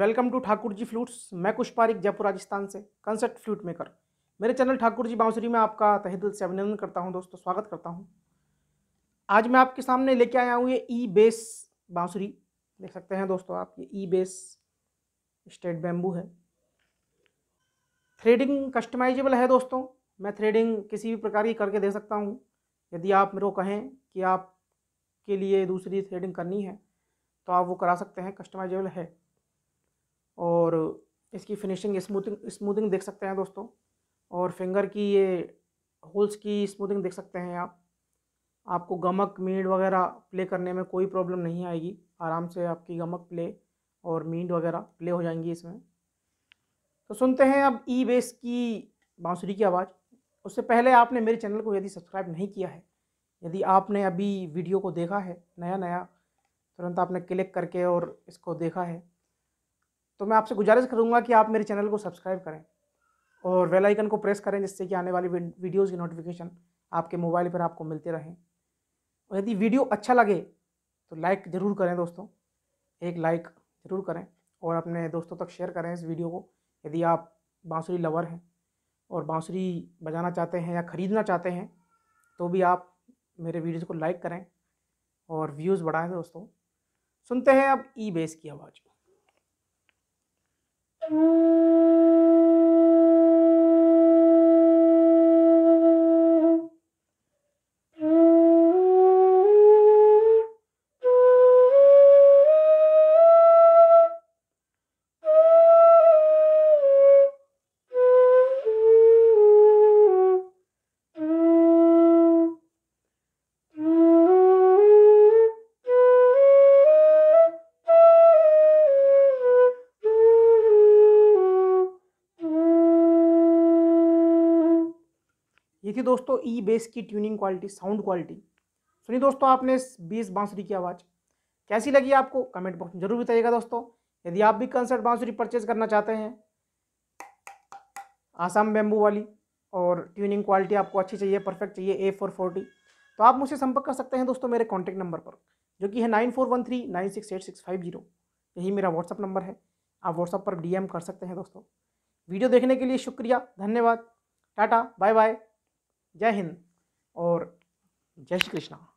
welcome to Thakur ji flutes मैं कुछ पारिक जयपुर राजस्थान से कंसर्ट फ्लूट मेकर मेरे चैनल ठाकुर जी बांसुरी में आपका तहदिल से अभिनंदन करता हूं दोस्तों स्वागत करता हूं आज मैं आपके सामने लेके आया हूं ये ई बेस बांसुरी देख सकते हैं दोस्तों आप ये ई बेस स्टेट बैम्बू है थ्रेडिंग कस्टमाइजेबल है दोस्तों मैं थ्रेडिंग किसी भी प्रकार की करके दे सकता हूँ यदि आप मेरे को कहें कि आप के लिए दूसरी थ्रेडिंग करनी है तो आप वो करा सकते हैं कस्टमाइजेबल है इसकी फिनिशिंग स्मूथिंग स्मूथिंग देख सकते हैं दोस्तों और फिंगर की ये होल्स की स्मूथिंग देख सकते हैं आप आपको गमक मीड वगैरह प्ले करने में कोई प्रॉब्लम नहीं आएगी आराम से आपकी गमक प्ले और मीड वगैरह प्ले हो जाएंगी इसमें तो सुनते हैं अब ई बेस की बांसुरी की आवाज़ उससे पहले आपने मेरे चैनल को यदि सब्सक्राइब नहीं किया है यदि आपने अभी वीडियो को देखा है नया नया तुरंत आपने क्लिक करके और इसको देखा है तो मैं आपसे गुजारिश करूँगा कि आप मेरे चैनल को सब्सक्राइब करें और वेल आइकन को प्रेस करें जिससे कि आने वाली वीडियोज़ की नोटिफिकेशन आपके मोबाइल पर आपको मिलते रहें और यदि वीडियो अच्छा लगे तो लाइक ज़रूर करें दोस्तों एक लाइक ज़रूर करें और अपने दोस्तों तक शेयर करें इस वीडियो को यदि आप बांसुरी लवर हैं और बांसुरी बजाना चाहते हैं या ख़रीदना चाहते हैं तो भी आप मेरे वीडियोज़ को लाइक करें और व्यूज़ बढ़ाएँ दोस्तों सुनते हैं अब ई बेस की आवाज़ ये थी दोस्तों ई बेस की ट्यूनिंग क्वालिटी साउंड क्वालिटी सुनिए दोस्तों आपने इस बेस बांसुरी की आवाज़ कैसी लगी आपको कमेंट बॉक्स में जरूर बताइएगा दोस्तों यदि आप भी कंसर्ट बांसुरी परचेज करना चाहते हैं आसाम बेम्बू वाली और ट्यूनिंग क्वालिटी आपको अच्छी चाहिए परफेक्ट चाहिए ए फोर फोर्टी तो आप मुझसे संपर्क कर सकते हैं दोस्तों मेरे कॉन्टैक्ट नंबर पर जो कि है nine four one three nine six eight six five zero यही मेरा व्हाट्सअप नंबर है आप व्हाट्सअप पर एम कर सकते हैं दोस्तों वीडियो देखने के लिए शुक्रिया धन्यवाद टाटा बाय बाय जय हिंद और जय श्री कृष्णा